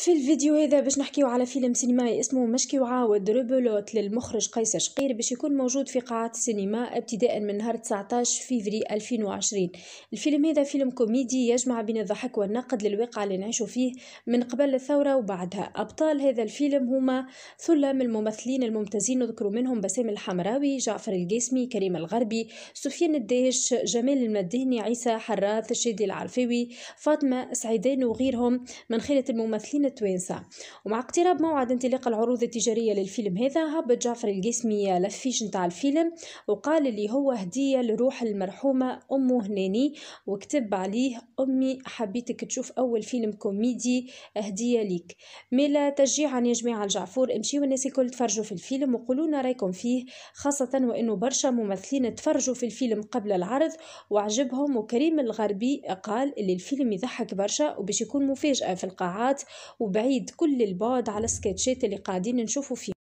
في الفيديو هذا باش نحكيو على فيلم سينمائي اسمه مشكي وعاود ريبولوت للمخرج قيس شقير باش يكون موجود في قاعات السينما ابتداء من نهار 19 فيفري 2020 الفيلم هذا فيلم كوميدي يجمع بين الضحك والنقد للواقع اللي نعيشو فيه من قبل الثورة وبعدها أبطال هذا الفيلم هما ثلة من الممثلين الممتازين نذكر منهم بسام الحمراوي جعفر القاسمي كريم الغربي سفيان الداهش جمال المدهني عيسى حراث الشادي العرفاوي فاطمة سعيدان وغيرهم من خلال الممثلين التوانسة ومع اقتراب موعد انطلاق العروض التجارية للفيلم هذا هبط جعفر القاسمي لفيش نتاع الفيلم وقال اللي هو هدية لروح المرحومة أمه هناني وكتب عليه أمي حبيتك تشوف أول فيلم كوميدي هدية ليك ملا تشجيعا يا جماعة الجعفور امشي الناس الكل تفرجوا في الفيلم وقولونا رايكم فيه خاصة وأنه برشا ممثلين تفرجوا في الفيلم قبل العرض وعجبهم وكريم الغربي قال اللي الفيلم يضحك برشا وباش يكون مفاجأة في القاعات وبعيد كل البعد على السكتشات اللي قاعدين نشوفوا فيه